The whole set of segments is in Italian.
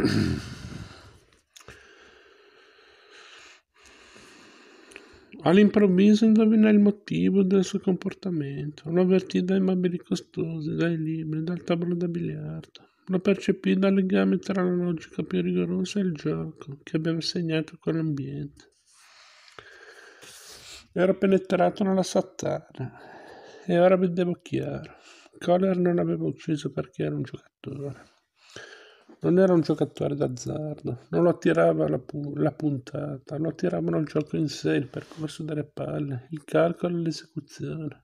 All'improvviso indovinai il motivo del suo comportamento. Lo avvertì dai mobili costosi, dai libri, dal tavolo da biliardo. Lo percepì dal legame tra la logica più rigorosa e il gioco che aveva segnato quell'ambiente. Ero penetrato nella satana e ora vedevo chiaro. Collar non aveva ucciso perché era un giocatore. Non era un giocatore d'azzardo, non lo attirava la, pu- la, puntata, lo attiravano il gioco in sé, il percorso delle palle, il calcolo e l'esecuzione,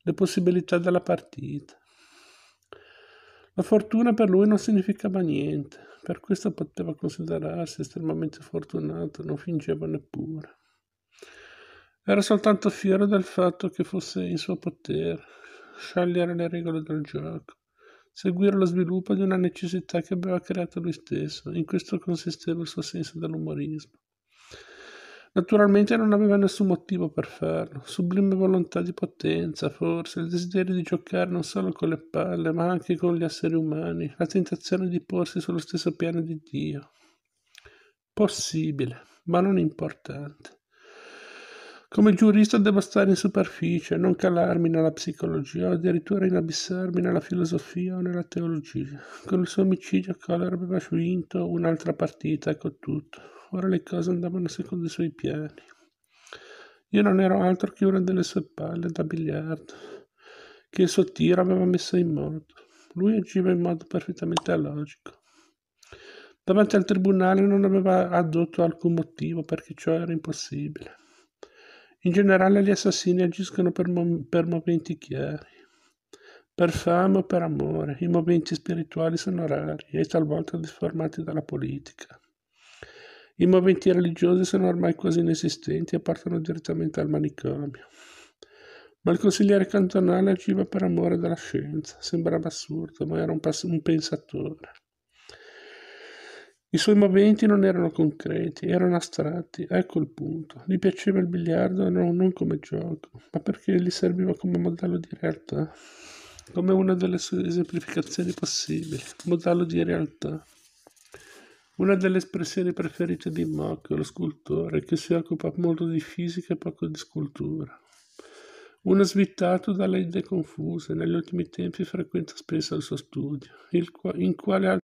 le possibilità della partita. La fortuna per lui non significava niente, per questo poteva considerarsi estremamente fortunato, non fingeva neppure. Era soltanto fiero del fatto che fosse in suo potere scegliere le regole del gioco seguire lo sviluppo di una necessità che aveva creato lui stesso, in questo consisteva il suo senso dell'umorismo. Naturalmente non aveva nessun motivo per farlo, sublime volontà di potenza, forse, il desiderio di giocare non solo con le palle, ma anche con gli esseri umani, la tentazione di porsi sullo stesso piano di Dio. Possibile, ma non importante. Come giurista devo stare in superficie, non calarmi nella psicologia o addirittura inabissarmi nella filosofia o nella teologia. Con il suo omicidio Kohler aveva vinto un'altra partita, ecco tutto. Ora le cose andavano secondo i suoi piani. Io non ero altro che una delle sue palle da biliardo, che il suo tiro aveva messo in moto. Lui agiva in modo perfettamente logico. Davanti al tribunale non aveva addotto alcun motivo perché ciò era impossibile. In generale gli assassini agiscono per, mo- per movimenti chiari, per fame o per amore. I momenti spirituali sono rari e talvolta disformati dalla politica. I momenti religiosi sono ormai quasi inesistenti e portano direttamente al manicomio. Ma il consigliere cantonale agiva per amore della scienza. Sembrava assurdo, ma era un, pass- un pensatore. I suoi movimenti non erano concreti, erano astratti, ecco il punto. Gli piaceva il biliardo no, non come gioco, ma perché gli serviva come modello di realtà, come una delle sue esemplificazioni possibili, modello di realtà. Una delle espressioni preferite di Mock, lo scultore, che si occupa molto di fisica e poco di scultura. Uno svitato dalle idee confuse, negli ultimi tempi frequenta spesso il suo studio, il qua- in quale altro